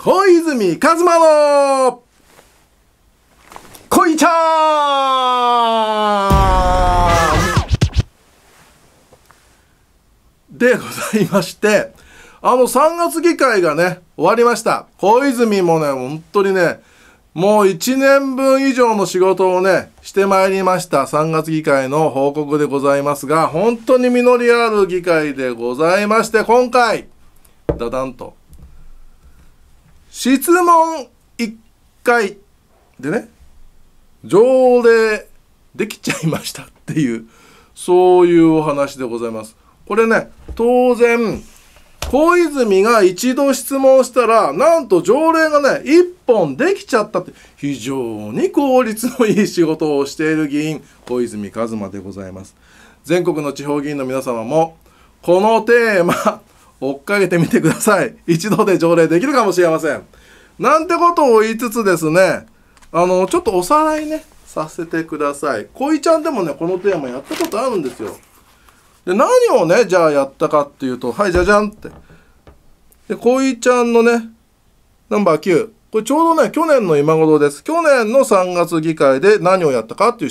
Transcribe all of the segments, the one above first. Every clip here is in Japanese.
小泉一馬の恋ちゃんでございまして、あの3月議会がね、終わりました。小泉もね、本当にね、もう1年分以上の仕事をね、してまいりました。3月議会の報告でございますが、本当に実りある議会でございまして、今回、ダダンと質問1回でね、条例できちゃいましたっていう、そういうお話でございます。これね、当然、小泉が一度質問したら、なんと条例がね、1本できちゃったって、非常に効率のいい仕事をしている議員、小泉一馬でございます。全国の地方議員の皆様も、このテーマ追っかけてみてください。一度で条例できるかもしれません。なんてことを言いつつですね、あの、ちょっとおさらいね、させてください。恋ちゃんでもね、このテーマやったことあるんですよ。で、何をね、じゃあやったかっていうと、はい、じゃじゃんって。で、恋ちゃんのね、ナンバー9。これちょうどね、去年の今頃です。去年の3月議会で何をやったかっていう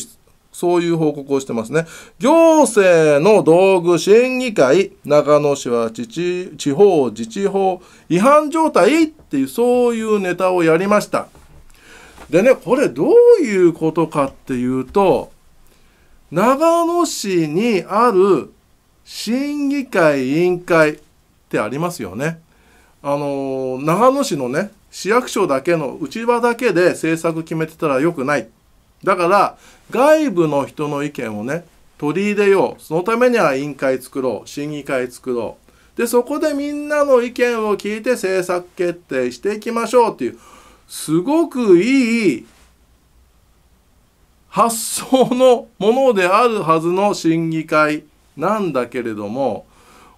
そういう報告をしてますね。行政の道具審議会、長野市は自治地方自治法違反状態っていう、そういうネタをやりました。でね、これどういうことかっていうと、長野市にある審議会委員会ってありますよね。あの、長野市のね、市役所だけの、内場だけで政策決めてたら良くない。だから外部の人の意見をね取り入れようそのためには委員会作ろう審議会作ろうでそこでみんなの意見を聞いて政策決定していきましょうっていうすごくいい発想のものであるはずの審議会なんだけれども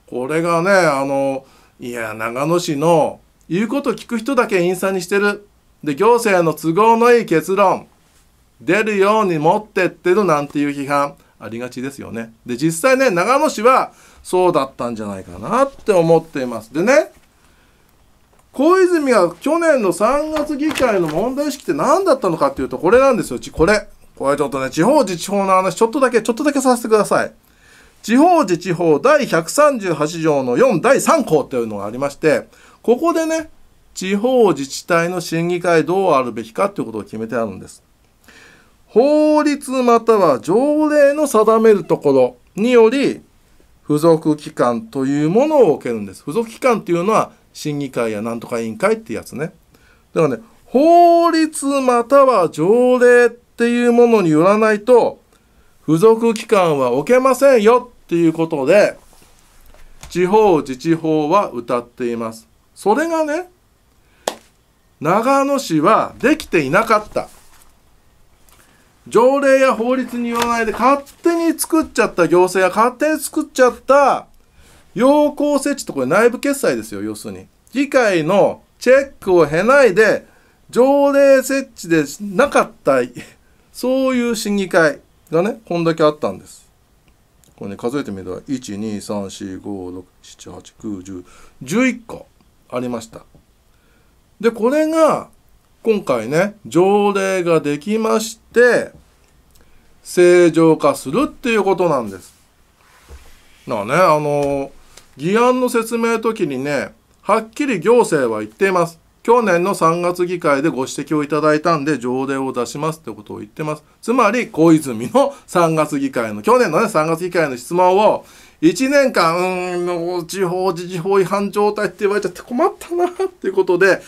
これがねあのいや長野市の言うこと聞く人だけ陰差にしてるで行政の都合のいい結論出るように持ってってるなんていう批判ありがちですよね。で、実際ね、長野市はそうだったんじゃないかなって思っています。でね、小泉が去年の3月議会の問題意識って何だったのかっていうと、これなんですよ。これ。これちょっとね、地方自治法の話、ちょっとだけ、ちょっとだけさせてください。地方自治法第138条の4第3項というのがありまして、ここでね、地方自治体の審議会どうあるべきかということを決めてあるんです。法律または条例の定めるところにより付属機関というものを受けるんです。付属機関というのは審議会やなんとか委員会ってやつね。だからね、法律または条例っていうものによらないと付属機関は置けませんよっていうことで地方自治法は歌っています。それがね、長野市はできていなかった。条例や法律に言わないで勝手に作っちゃった行政や勝手に作っちゃった要項設置とこれ内部決裁ですよ要するに議会のチェックを経ないで条例設置でなかったそういう審議会がねこんだけあったんですこれね数えてみれば1234567891011個ありましたでこれが今回ね条例ができまして正常化するっていうことなんです。だからね、あの、議案の説明時にね、はっきり行政は言っています。去年の3月議会でご指摘をいただいたんで、条例を出しますってことを言ってます。つまり、小泉の3月議会の、去年のね、3月議会の質問を、1年間、うん、地方自治法違反状態って言われちゃって困ったな、っていうことで、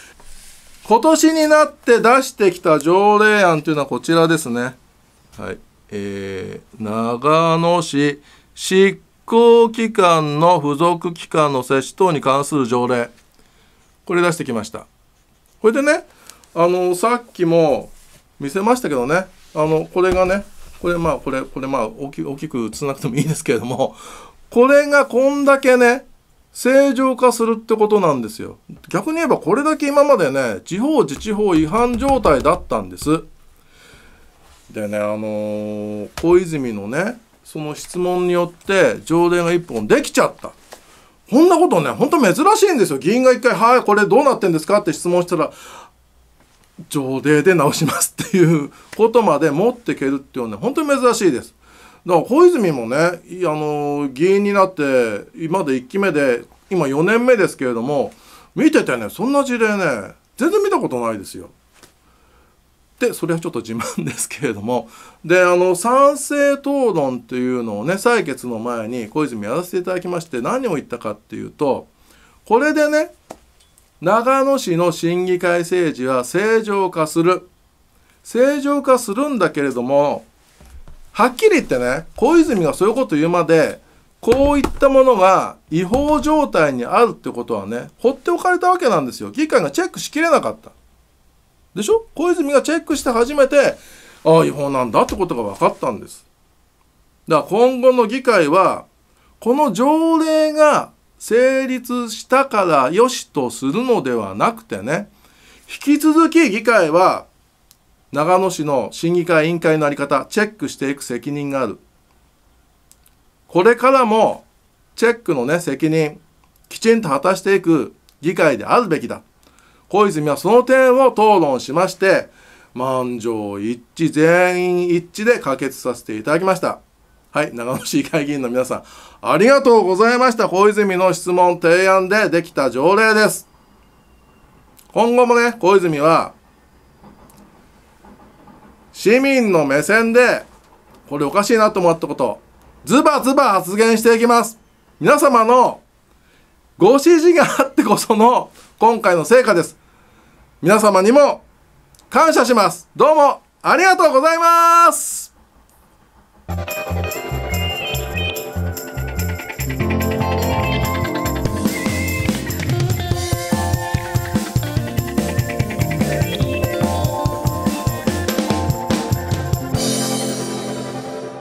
今年になって出してきた条例案というのはこちらですね。はい。えー、長野市執行機関の付属機関の接種等に関する条例これ出してきましたこれでねあのさっきも見せましたけどねあのこれがねこれまあこれこれまあ大き大きく映らなくてもいいですけれどもこれがこんだけね正常化するってことなんですよ逆に言えばこれだけ今までね地方自治法違反状態だったんですでねあのー、小泉のねその質問によって上田が1本できちゃった。こんなことね、ほんと珍しいんですよ。議員が一回、はい、これどうなってんですかって質問したら、条例で直しますっていうことまで持っていけるっていうのはね、本当に珍しいです。だから小泉もね、あの、議員になって、今で1期目で、今4年目ですけれども、見ててね、そんな事例ね、全然見たことないですよ。でそれはちょっと自慢ですけれどもであの賛成討論というのをね採決の前に小泉やらせていただきまして何を言ったかっていうとこれでね長野市の審議会政治は正常化する正常化するんだけれどもはっきり言ってね小泉がそういうこと言うまでこういったものが違法状態にあるってことはね放っておかれたわけなんですよ議会がチェックしきれなかった。でしょ小泉がチェックして初めて、ああ、違法なんだってことが分かったんです。だから今後の議会は、この条例が成立したからよしとするのではなくてね、引き続き議会は、長野市の審議会委員会のあり方、チェックしていく責任がある。これからも、チェックのね、責任、きちんと果たしていく議会であるべきだ。小泉はその点を討論しまして満場一致全員一致で可決させていただきましたはい長野市議会議員の皆さんありがとうございました小泉の質問提案でできた条例です今後もね小泉は市民の目線でこれおかしいなと思ったことズバズバ発言していきます皆様のご指示があってこその今回の成果です皆様にも感謝しますどうもありがとうございます